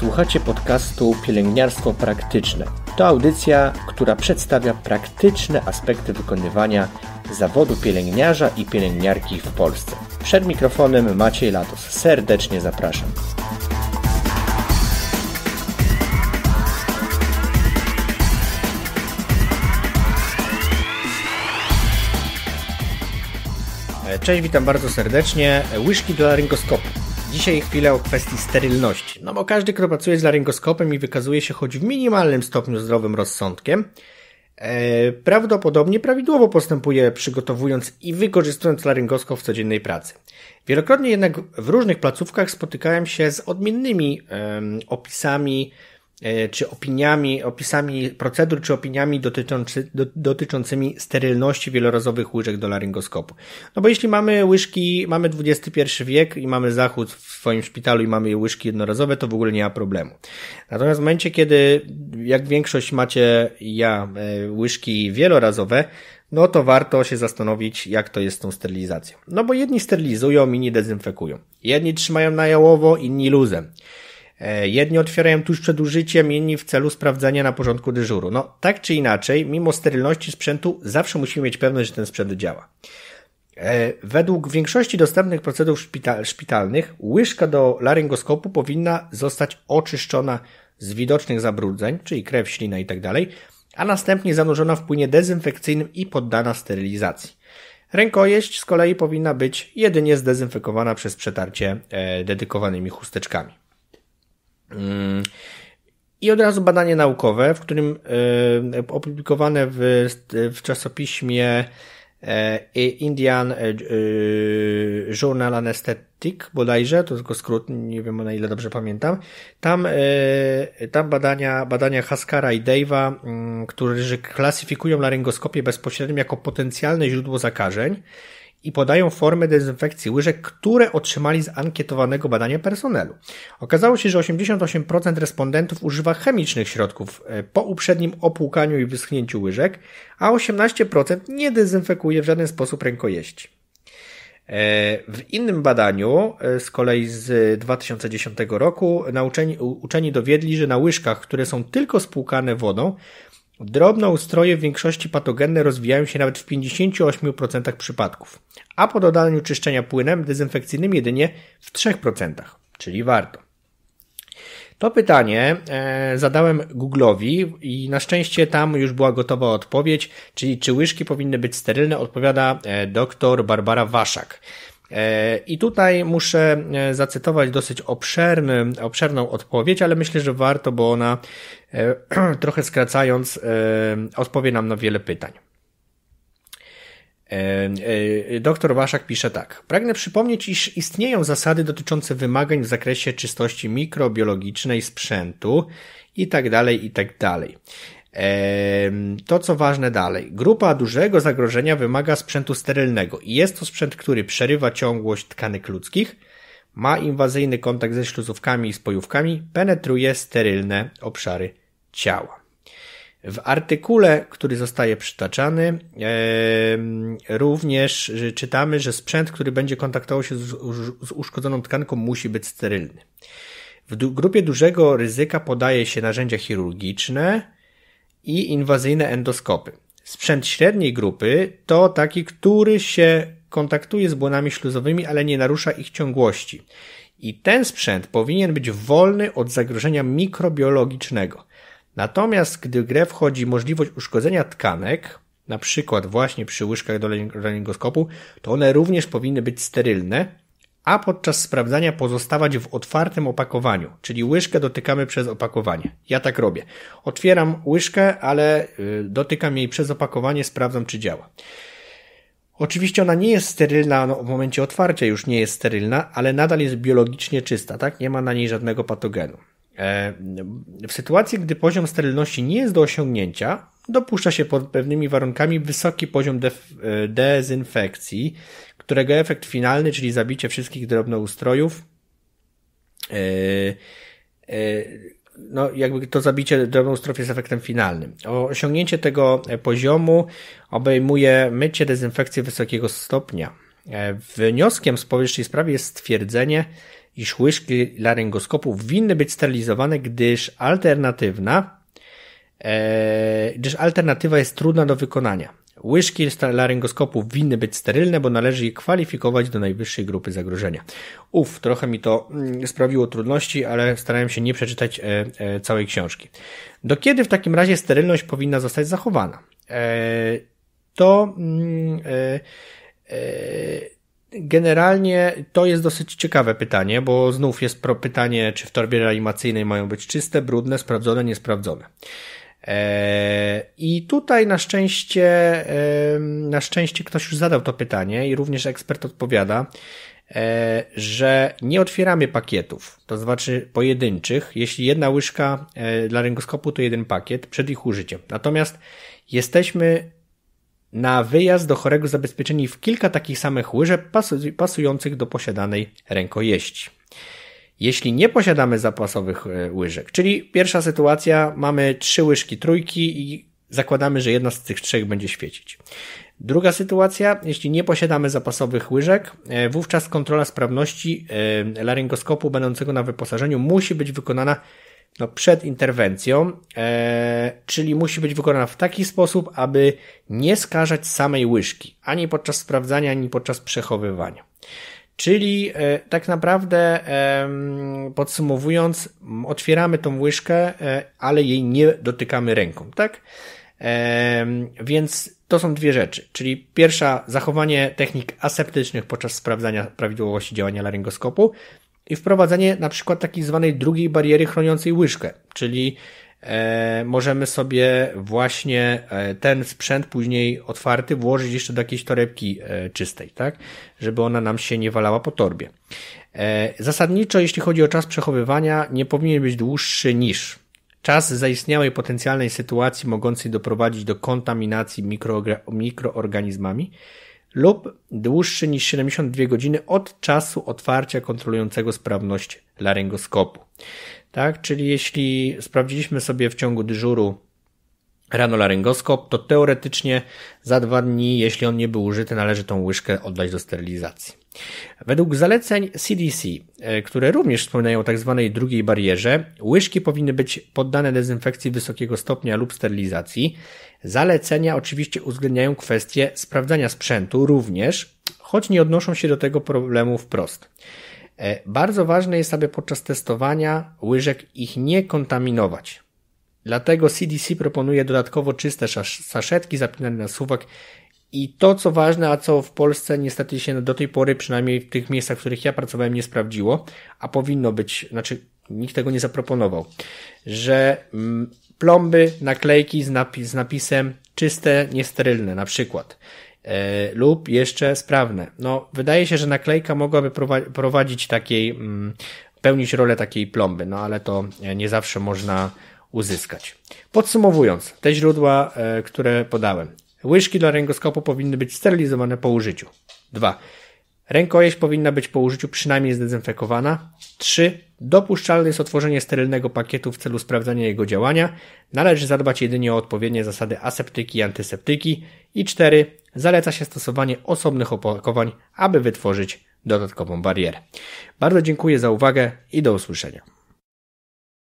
Słuchacie podcastu Pielęgniarstwo Praktyczne. To audycja, która przedstawia praktyczne aspekty wykonywania zawodu pielęgniarza i pielęgniarki w Polsce. Przed mikrofonem Maciej Latos. Serdecznie zapraszam. E, cześć, witam bardzo serdecznie. E, łyżki do laryngoskopu. Dzisiaj chwilę o kwestii sterylności. No bo każdy, kto pracuje z laryngoskopem i wykazuje się choć w minimalnym stopniu zdrowym rozsądkiem, e, prawdopodobnie prawidłowo postępuje przygotowując i wykorzystując laryngoskop w codziennej pracy. Wielokrotnie jednak w różnych placówkach spotykałem się z odmiennymi e, opisami E, czy opiniami, opisami procedur, czy opiniami dotyczący, do, dotyczącymi sterylności wielorazowych łyżek do laryngoskopu. No bo jeśli mamy łyżki, mamy XXI wiek i mamy zachód w swoim szpitalu i mamy łyżki jednorazowe, to w ogóle nie ma problemu. Natomiast w momencie, kiedy jak większość macie ja e, łyżki wielorazowe, no to warto się zastanowić, jak to jest z tą sterylizacją. No bo jedni sterylizują, inni dezynfekują. Jedni trzymają na jałowo, inni luzem. E, jedni otwierają tuż przed użyciem, inni w celu sprawdzenia na porządku dyżuru. No, tak czy inaczej, mimo sterylności sprzętu, zawsze musimy mieć pewność, że ten sprzęt działa. E, według większości dostępnych procedur szpital szpitalnych, łyżka do laryngoskopu powinna zostać oczyszczona z widocznych zabrudzeń, czyli krew, ślina itd., tak a następnie zanurzona w płynie dezynfekcyjnym i poddana sterylizacji. Rękojeść z kolei powinna być jedynie zdezynfekowana przez przetarcie e, dedykowanymi chusteczkami. I od razu badanie naukowe, w którym e, opublikowane w, w czasopiśmie e, Indian e, Journal Anesthetic bodajże, to tylko skrót, nie wiem na ile dobrze pamiętam. Tam, tam badania, badania Haskara i Dave'a, mm, którzy klasyfikują laryngoskopię bezpośrednio jako potencjalne źródło zakażeń i podają formę dezynfekcji łyżek, które otrzymali z ankietowanego badania personelu. Okazało się, że 88% respondentów używa chemicznych środków e, po uprzednim opłukaniu i wyschnięciu łyżek, a 18% nie dezynfekuje w żaden sposób rękojeści. E, w innym badaniu, e, z kolei z 2010 roku, nauczeni, uczeni dowiedli, że na łyżkach, które są tylko spłukane wodą, ustroje w większości patogenne rozwijają się nawet w 58% przypadków, a po dodaniu czyszczenia płynem dezynfekcyjnym jedynie w 3%, czyli warto. To pytanie e, zadałem Google'owi i na szczęście tam już była gotowa odpowiedź, czyli czy łyżki powinny być sterylne, odpowiada e, dr Barbara Waszak. E, I tutaj muszę e, zacytować dosyć obszerny, obszerną odpowiedź, ale myślę, że warto, bo ona e, trochę skracając odpowie nam na wiele pytań. Doktor Waszak pisze tak. Pragnę przypomnieć, iż istnieją zasady dotyczące wymagań w zakresie czystości mikrobiologicznej sprzętu i tak dalej, i tak dalej. To, co ważne dalej. Grupa dużego zagrożenia wymaga sprzętu sterylnego i jest to sprzęt, który przerywa ciągłość tkanek ludzkich, ma inwazyjny kontakt ze śluzówkami i spojówkami, penetruje sterylne obszary ciała. W artykule, który zostaje przytaczany, e, również czytamy, że sprzęt, który będzie kontaktował się z, z uszkodzoną tkanką, musi być sterylny. W du grupie dużego ryzyka podaje się narzędzia chirurgiczne, i inwazyjne endoskopy. Sprzęt średniej grupy to taki, który się kontaktuje z błonami śluzowymi, ale nie narusza ich ciągłości. I ten sprzęt powinien być wolny od zagrożenia mikrobiologicznego. Natomiast gdy w grę wchodzi możliwość uszkodzenia tkanek, na przykład właśnie przy łyżkach do laryngoscopu, to one również powinny być sterylne, a podczas sprawdzania pozostawać w otwartym opakowaniu, czyli łyżkę dotykamy przez opakowanie. Ja tak robię. Otwieram łyżkę, ale y, dotykam jej przez opakowanie, sprawdzam czy działa. Oczywiście ona nie jest sterylna no, w momencie otwarcia, już nie jest sterylna, ale nadal jest biologicznie czysta, tak? Nie ma na niej żadnego patogenu. E, w sytuacji, gdy poziom sterylności nie jest do osiągnięcia, dopuszcza się pod pewnymi warunkami wysoki poziom y, dezynfekcji, którego efekt finalny, czyli zabicie wszystkich drobnoustrojów, e, e, no jakby to zabicie drobnoustrojów jest efektem finalnym. Osiągnięcie tego poziomu obejmuje mycie, dezynfekcję wysokiego stopnia. E, wnioskiem z powyższej sprawy jest stwierdzenie, iż łyżki laryngoskopu winny być sterylizowane, gdyż alternatywna, gdyż alternatywa jest trudna do wykonania. Łyżki laryngoskopów winny być sterylne, bo należy je kwalifikować do najwyższej grupy zagrożenia. Uf, trochę mi to mm, sprawiło trudności, ale starałem się nie przeczytać e, e, całej książki. Do kiedy w takim razie sterylność powinna zostać zachowana? E, to mm, generalnie to jest dosyć ciekawe pytanie, bo znów jest pytanie, czy w torbie reanimacyjnej mają być czyste, brudne, sprawdzone, niesprawdzone. E, I tutaj na szczęście, na szczęście ktoś już zadał to pytanie i również ekspert odpowiada, e, że nie otwieramy pakietów, to znaczy pojedynczych. Jeśli jedna łyżka e, dla rynkoskopu to jeden pakiet przed ich użyciem. Natomiast jesteśmy na wyjazd do chorego zabezpieczeni w kilka takich samych łyżek pasujących do posiadanej rękojeści. Jeśli nie posiadamy zapasowych e, łyżek, czyli pierwsza sytuacja, mamy trzy łyżki trójki i zakładamy, że jedna z tych trzech będzie świecić. Druga sytuacja, jeśli nie posiadamy zapasowych łyżek, e, wówczas kontrola sprawności e, laryngoskopu będącego na wyposażeniu musi być wykonana no, przed interwencją, czyli musi być wykonana w taki sposób, aby nie skażać samej łyżki, ani podczas sprawdzania, ani podczas przechowywania. Czyli e, tak naprawdę podsumowując, otwieramy tą łyżkę, e, ale jej nie dotykamy ręką, tak? Więc to są dwie rzeczy. Czyli pierwsza, zachowanie technik aseptycznych podczas sprawdzania prawidłowości działania laryngoskopu i wprowadzenie na przykład takiej zwanej drugiej bariery chroniącej łyżkę, czyli E, możemy sobie właśnie e, ten sprzęt później otwarty włożyć jeszcze do jakiejś torebki e, czystej, tak? Żeby ona nam się nie walała po torbie. Zasadniczo, jeśli chodzi o czas przechowywania, nie powinien być dłuższy niż czas zaistniałej potencjalnej sytuacji mogącej doprowadzić do kontaminacji mikro, mikroorganizmami lub dłuższy niż 72 godziny od czasu otwarcia kontrolującego sprawność laryngoskopu. Tak, czyli jeśli sprawdziliśmy sobie w ciągu dyżuru ranolaryngoskop, to teoretycznie za dwa dni, jeśli on nie był użyty, należy tą łyżkę oddać do sterylizacji. Według zaleceń CDC, e, które również wspominają o tzw. Tak drugiej barierze, łyżki powinny być poddane dezynfekcji wysokiego stopnia lub sterylizacji. Zalecenia oczywiście uwzględniają kwestię sprawdzania sprzętu również, choć nie odnoszą się do tego problemu wprost. E, bardzo ważne jest, aby podczas testowania łyżek ich nie kontaminować. Dlatego CDC proponuje dodatkowo czyste saszetki zapinane na suwak i to, co ważne, a co w Polsce niestety się do tej pory, przynajmniej w tych miejscach, w których ja pracowałem, nie sprawdziło, a powinno być, znaczy nikt tego nie zaproponował, że mm, plomby, naklejki z, z napisem czyste, niesterylne na przykład e, lub jeszcze sprawne. No, wydaje się, że naklejka mogłaby prowadzić takiej, mm, pełnić rolę takiej plomby, no ale to e, nie zawsze można uzyskać. Podsumowując, te źródła, e, które podałem. Łyżki dla rękoskopu powinny być sterylizowane po użyciu. 2. Rękojeść powinna być po użyciu przynajmniej zdezynfekowana. 3. Dopuszczalne jest otworzenie sterylnego pakietu w celu sprawdzania jego działania. Należy zadbać jedynie o odpowiednie zasady aseptyki i antyseptyki. I 4. Zaleca się stosowanie osobnych opakowań, aby wytworzyć dodatkową barierę. Bardzo dziękuję za uwagę i do usłyszenia.